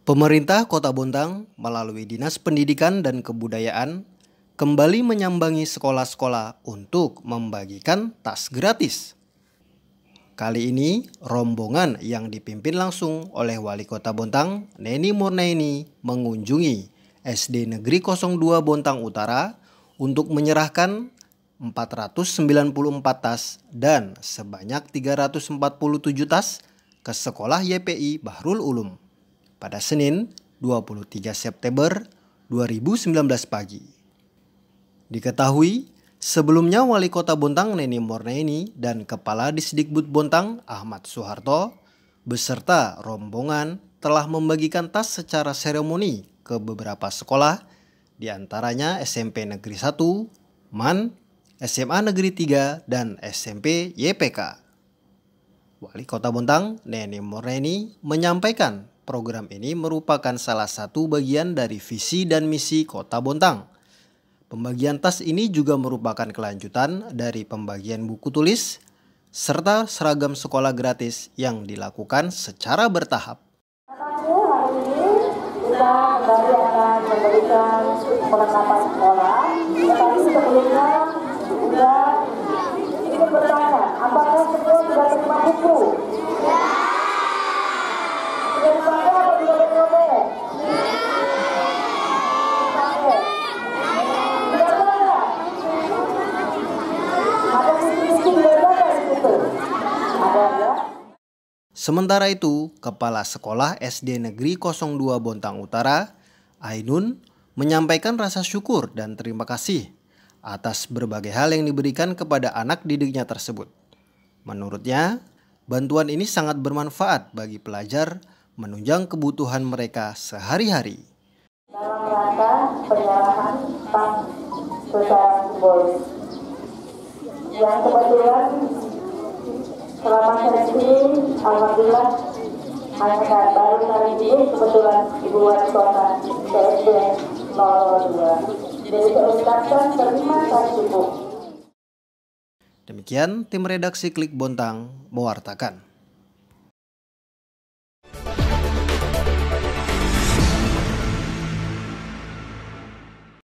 Pemerintah Kota Bontang melalui Dinas Pendidikan dan Kebudayaan kembali menyambangi sekolah-sekolah untuk membagikan tas gratis. Kali ini, rombongan yang dipimpin langsung oleh Wali Kota Bontang, Neni Murnaini, mengunjungi SD Negeri 02 Bontang Utara untuk menyerahkan 494 tas dan sebanyak 347 tas ke sekolah YPI Bahrul Ulum pada Senin 23 September 2019 pagi. Diketahui, sebelumnya Wali Kota Bontang Neni Morneni dan Kepala Disdikbud Bontang Ahmad Soeharto beserta rombongan telah membagikan tas secara seremoni ke beberapa sekolah, diantaranya SMP Negeri 1, MAN, SMA Negeri 3, dan SMP YPK. Wali Kota Bontang, Neni Moreni, menyampaikan Program ini merupakan salah satu bagian dari visi dan misi Kota Bontang. Pembagian tas ini juga merupakan kelanjutan dari pembagian buku tulis serta seragam sekolah gratis yang dilakukan secara bertahap. Kita akan memberikan perlengkapan sekolah, Tetapi sebelumnya ingin bertanya, apakah semua sudah terima buku? Sementara itu, Kepala Sekolah SD Negeri 02 Bontang Utara, Ainun, menyampaikan rasa syukur dan terima kasih atas berbagai hal yang diberikan kepada anak didiknya tersebut. Menurutnya, bantuan ini sangat bermanfaat bagi pelajar menunjang kebutuhan mereka sehari-hari. Dalam rangka penyerahan secara yang kebetulan selama sini, alhamdulillah hanya baru kali ini kebetulan ibu wali kota CSD 02 jadi saya ucapkan terima kasih cukup. Demikian tim redaksi Klik Bontang mewartakan.